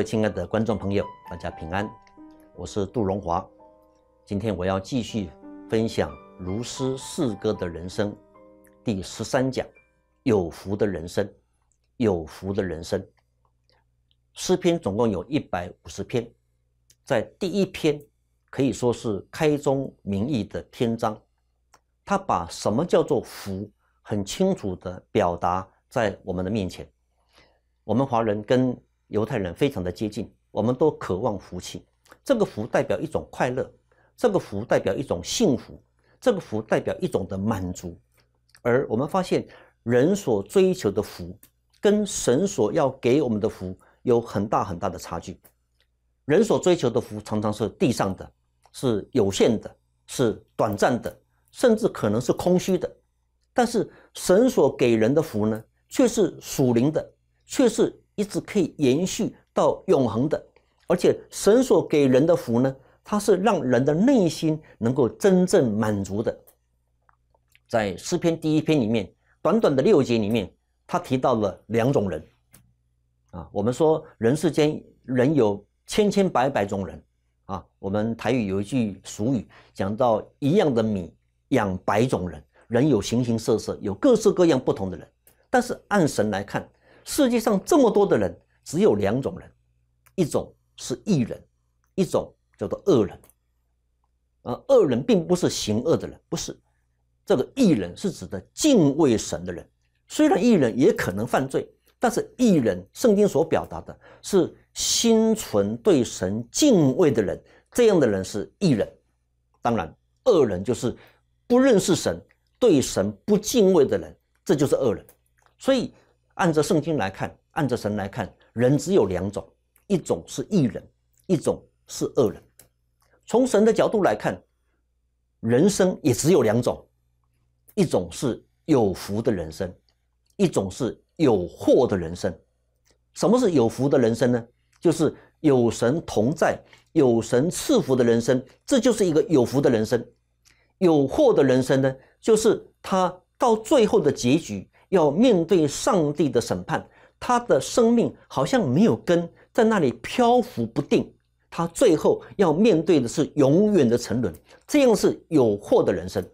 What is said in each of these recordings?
位亲爱的观众朋友，大家平安，我是杜荣华。今天我要继续分享《如诗四歌的人生》第十三讲：有福的人生。有福的人生。诗篇总共有一百五十篇，在第一篇可以说是开宗明义的篇章，他把什么叫做福，很清楚的表达在我们的面前。我们华人跟犹太人非常的接近，我们都渴望福气。这个福代表一种快乐，这个福代表一种幸福，这个福代表一种的满足。而我们发现，人所追求的福，跟神所要给我们的福有很大很大的差距。人所追求的福常常是地上的，是有限的，是短暂的，甚至可能是空虚的。但是神所给人的福呢，却是属灵的，却是。一直可以延续到永恒的，而且神所给人的福呢，它是让人的内心能够真正满足的。在诗篇第一篇里面，短短的六节里面，他提到了两种人。啊，我们说人世间人有千千百百种人，啊，我们台语有一句俗语讲到：一样的米养百种人，人有形形色色，有各式各样不同的人。但是按神来看。世界上这么多的人，只有两种人，一种是异人，一种叫做恶人。呃，恶人并不是行恶的人，不是。这个异人是指的敬畏神的人。虽然异人也可能犯罪，但是异人，圣经所表达的是心存对神敬畏的人，这样的人是异人。当然，恶人就是不认识神、对神不敬畏的人，这就是恶人。所以。按着圣经来看，按着神来看，人只有两种：一种是义人，一种是恶人。从神的角度来看，人生也只有两种：一种是有福的人生，一种是有祸的人生。什么是有福的人生呢？就是有神同在、有神赐福的人生，这就是一个有福的人生。有祸的人生呢？就是他到最后的结局。要面对上帝的审判，他的生命好像没有根，在那里漂浮不定。他最后要面对的是永远的沉沦，这样是有祸的人生。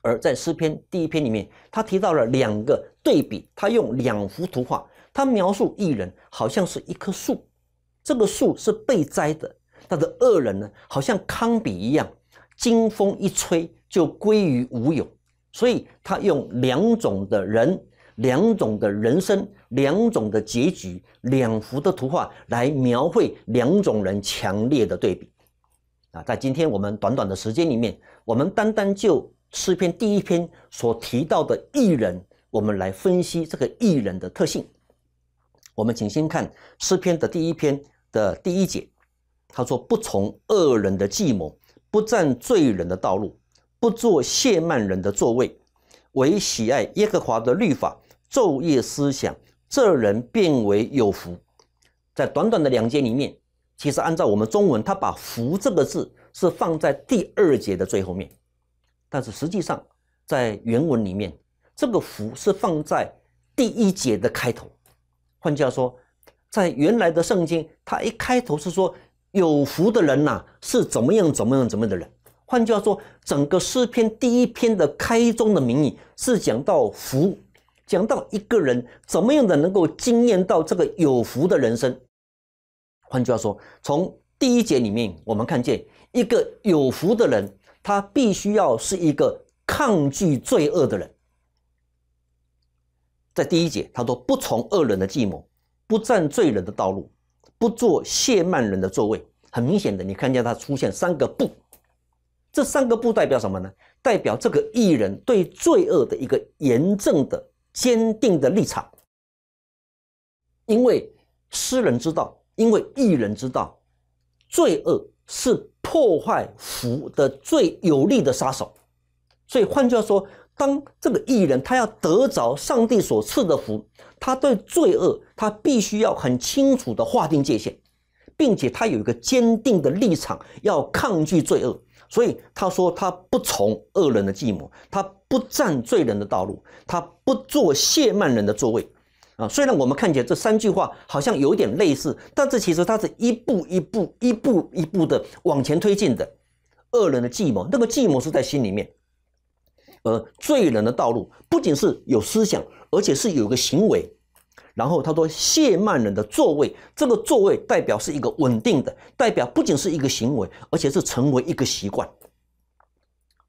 而在诗篇第一篇里面，他提到了两个对比，他用两幅图画，他描述一人好像是一棵树，这个树是被栽的；他的恶人呢，好像糠比一样，经风一吹就归于无有。所以他用两种的人、两种的人生、两种的结局、两幅的图画来描绘两种人强烈的对比。啊，在今天我们短短的时间里面，我们单单就诗篇第一篇所提到的艺人，我们来分析这个艺人的特性。我们请先看诗篇的第一篇的第一节，他说：“不从恶人的计谋，不占罪人的道路。”不做谢曼人的座位，唯喜爱耶和华的律法，昼夜思想，这人变为有福。在短短的两节里面，其实按照我们中文，他把“福”这个字是放在第二节的最后面，但是实际上在原文里面，这个“福”是放在第一节的开头。换句话说，在原来的圣经，他一开头是说有福的人呐，是怎么样怎么样怎么样的人。换句话说，整个诗篇第一篇的开宗的名义是讲到福，讲到一个人怎么样的能够惊艳到这个有福的人生。换句话说，从第一节里面，我们看见一个有福的人，他必须要是一个抗拒罪恶的人。在第一节，他说：“不从恶人的计谋，不占罪人的道路，不做亵慢人的座位。”很明显的，你看见他出现三个不。这三个不代表什么呢？代表这个艺人对罪恶的一个严正的、坚定的立场。因为诗人知道，因为艺人知道，罪恶是破坏福的最有力的杀手。所以换句话说，当这个艺人他要得着上帝所赐的福，他对罪恶他必须要很清楚的划定界限，并且他有一个坚定的立场，要抗拒罪恶。所以他说，他不从恶人的计谋，他不占罪人的道路，他不做亵慢人的座位。啊，虽然我们看起来这三句话好像有点类似，但是其实它是一步一步、一步一步的往前推进的。恶人的计谋，那个计谋是在心里面；而罪人的道路，不仅是有思想，而且是有个行为。然后他说：“谢曼人的座位，这个座位代表是一个稳定的，代表不仅是一个行为，而且是成为一个习惯。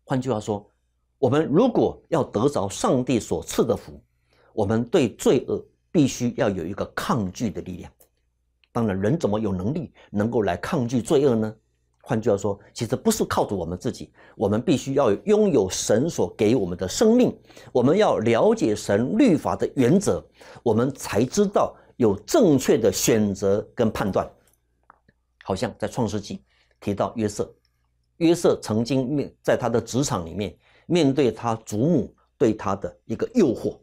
换句话说，我们如果要得着上帝所赐的福，我们对罪恶必须要有一个抗拒的力量。当然，人怎么有能力能够来抗拒罪恶呢？”换句话说，其实不是靠着我们自己，我们必须要拥有神所给我们的生命。我们要了解神律法的原则，我们才知道有正确的选择跟判断。好像在创世纪提到约瑟，约瑟曾经面在他的职场里面面对他祖母对他的一个诱惑，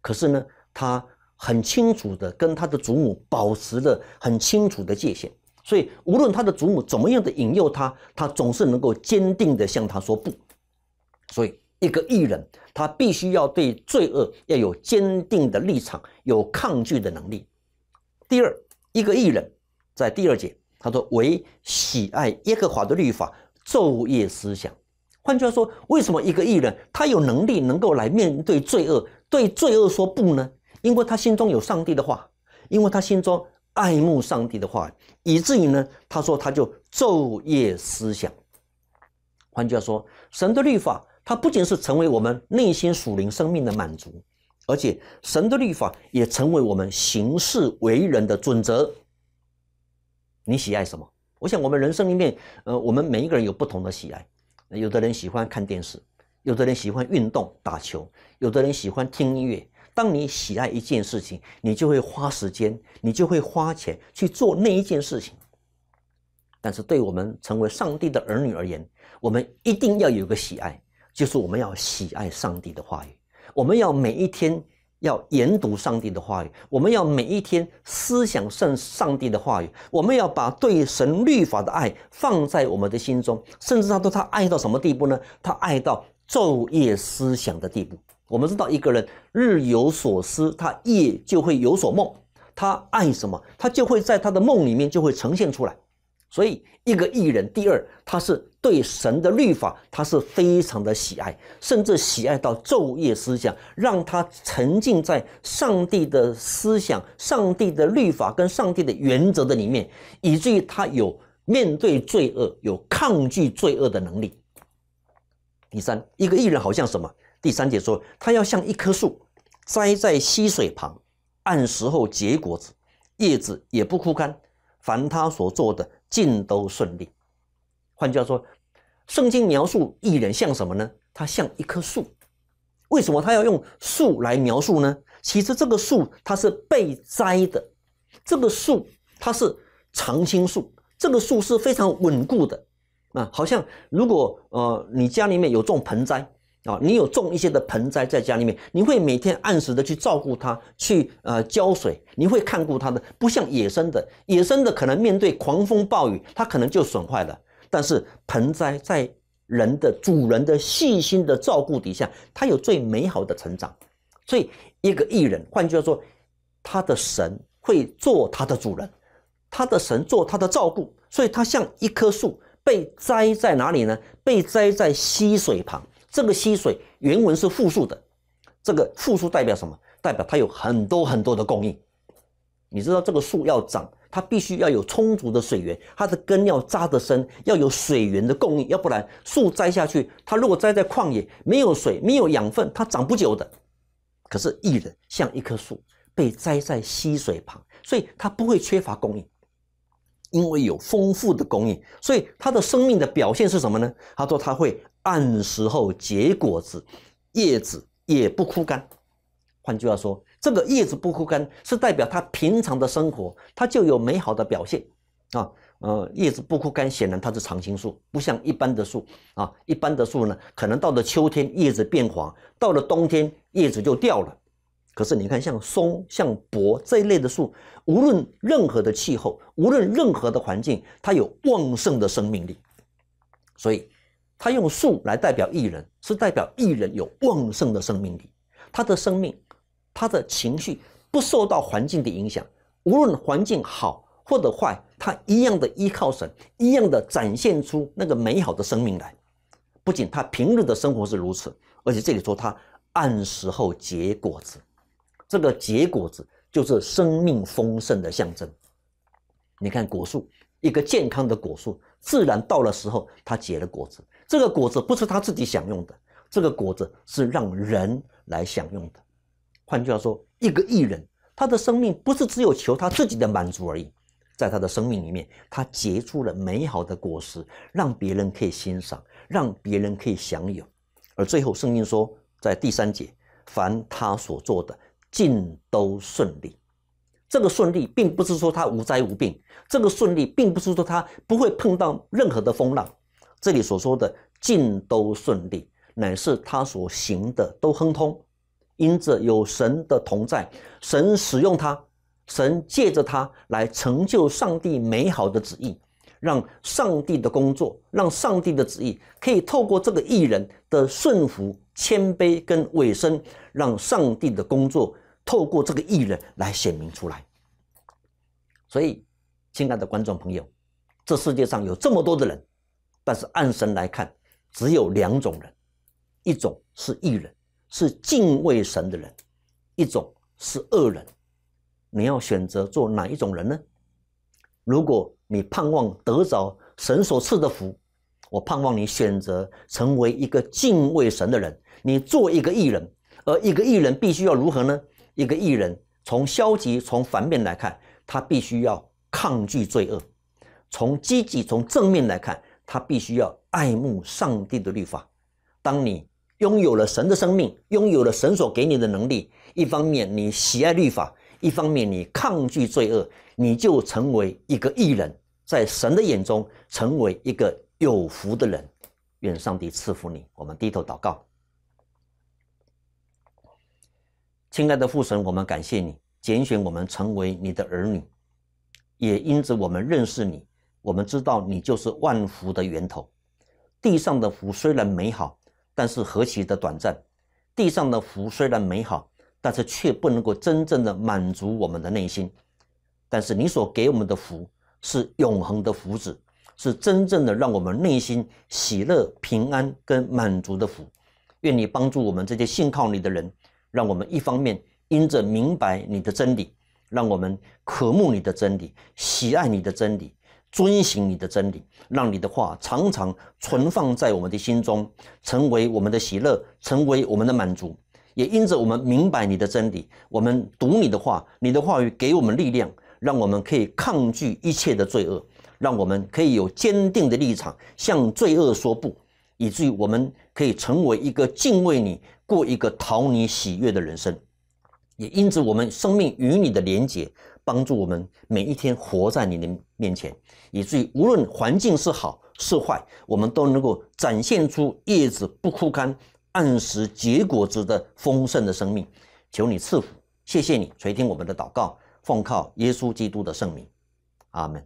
可是呢，他很清楚的跟他的祖母保持了很清楚的界限。所以，无论他的祖母怎么样的引诱他，他总是能够坚定的向他说不。所以，一个艺人，他必须要对罪恶要有坚定的立场，有抗拒的能力。第二，一个艺人，在第二节他说为喜爱耶和华的律法，昼夜思想。换句话说，为什么一个艺人他有能力能够来面对罪恶，对罪恶说不呢？因为他心中有上帝的话，因为他心中。爱慕上帝的话，以至于呢，他说他就昼夜思想。换句话说，神的律法，它不仅是成为我们内心属灵生命的满足，而且神的律法也成为我们行事为人的准则。你喜爱什么？我想我们人生里面，呃，我们每一个人有不同的喜爱。有的人喜欢看电视，有的人喜欢运动打球，有的人喜欢听音乐。当你喜爱一件事情，你就会花时间，你就会花钱去做那一件事情。但是对我们成为上帝的儿女而言，我们一定要有个喜爱，就是我们要喜爱上帝的话语。我们要每一天要研读上帝的话语，我们要每一天思想圣上帝的话语。我们要把对神律法的爱放在我们的心中，甚至他说他爱到什么地步呢？他爱到昼夜思想的地步。我们知道一个人日有所思，他夜就会有所梦。他爱什么，他就会在他的梦里面就会呈现出来。所以，一个艺人，第二，他是对神的律法，他是非常的喜爱，甚至喜爱到昼夜思想，让他沉浸在上帝的思想、上帝的律法跟上帝的原则的里面，以至于他有面对罪恶、有抗拒罪恶的能力。第三，一个艺人好像什么？第三节说，他要像一棵树，栽在溪水旁，按时候结果子，叶子也不枯干。凡他所做的，尽都顺利。换句话说，圣经描述一人像什么呢？他像一棵树。为什么他要用树来描述呢？其实这个树它是被栽的，这个树它是常青树，这个树是非常稳固的。啊，好像如果呃你家里面有种盆栽。啊，你有种一些的盆栽在家里面，你会每天按时的去照顾它，去呃浇水，你会看顾它的。不像野生的，野生的可能面对狂风暴雨，它可能就损坏了。但是盆栽在人的主人的细心的照顾底下，它有最美好的成长。所以一个艺人，换句话说，他的神会做他的主人，他的神做他的照顾，所以他像一棵树被栽在哪里呢？被栽在溪水旁。这个溪水原文是复数的，这个复数代表什么？代表它有很多很多的供应。你知道这个树要长，它必须要有充足的水源，它的根要扎得深，要有水源的供应，要不然树栽下去，它如果栽在旷野，没有水，没有养分，它长不久的。可是艺人像一棵树被栽在溪水旁，所以它不会缺乏供应，因为有丰富的供应，所以它的生命的表现是什么呢？他说他会。按时候结果子，叶子也不枯干。换句话说，这个叶子不枯干，是代表它平常的生活，它就有美好的表现啊。呃，叶子不枯干，显然它是常青树，不像一般的树啊。一般的树呢，可能到了秋天叶子变黄，到了冬天叶子就掉了。可是你看，像松、像柏这一类的树，无论任何的气候，无论任何的环境，它有旺盛的生命力，所以。他用树来代表艺人，是代表艺人有旺盛的生命力。他的生命，他的情绪不受到环境的影响，无论环境好或者坏，他一样的依靠神，一样的展现出那个美好的生命来。不仅他平日的生活是如此，而且这里说他按时候结果子，这个结果子就是生命丰盛的象征。你看果树，一个健康的果树。自然到了时候，他结了果子。这个果子不是他自己享用的，这个果子是让人来享用的。换句话说，一个艺人，他的生命不是只有求他自己的满足而已，在他的生命里面，他结出了美好的果实，让别人可以欣赏，让别人可以享有。而最后，圣经说，在第三节，凡他所做的，尽都顺利。这个顺利，并不是说他无灾无病；这个顺利，并不是说他不会碰到任何的风浪。这里所说的“尽都顺利”，乃是他所行的都亨通，因着有神的同在，神使用他，神借着他来成就上帝美好的旨意，让上帝的工作，让上帝的旨意可以透过这个艺人的顺服、谦卑跟委身，让上帝的工作。透过这个艺人来显明出来。所以，亲爱的观众朋友，这世界上有这么多的人，但是按神来看，只有两种人：一种是艺人，是敬畏神的人；一种是恶人。你要选择做哪一种人呢？如果你盼望得着神所赐的福，我盼望你选择成为一个敬畏神的人，你做一个艺人。而一个艺人必须要如何呢？一个艺人，从消极、从反面来看，他必须要抗拒罪恶；从积极、从正面来看，他必须要爱慕上帝的律法。当你拥有了神的生命，拥有了神所给你的能力，一方面你喜爱律法，一方面你抗拒罪恶，你就成为一个艺人，在神的眼中成为一个有福的人。愿上帝赐福你，我们低头祷告。亲爱的父神，我们感谢你拣选我们成为你的儿女，也因此我们认识你，我们知道你就是万福的源头。地上的福虽然美好，但是何其的短暂；地上的福虽然美好，但是却不能够真正的满足我们的内心。但是你所给我们的福是永恒的福子，是真正的让我们内心喜乐、平安跟满足的福。愿你帮助我们这些信靠你的人。让我们一方面因着明白你的真理，让我们渴慕你的真理，喜爱你的真理，遵循你的真理，让你的话常常存放在我们的心中，成为我们的喜乐，成为我们的满足。也因着我们明白你的真理，我们读你的话，你的话语给我们力量，让我们可以抗拒一切的罪恶，让我们可以有坚定的立场，向罪恶说不，以至于我们可以成为一个敬畏你。过一个讨你喜悦的人生，也因此我们生命与你的连结，帮助我们每一天活在你的面前，以至于无论环境是好是坏，我们都能够展现出叶子不枯干、按时结果子的丰盛的生命。求你赐福，谢谢你垂听我们的祷告，奉靠耶稣基督的圣名，阿门。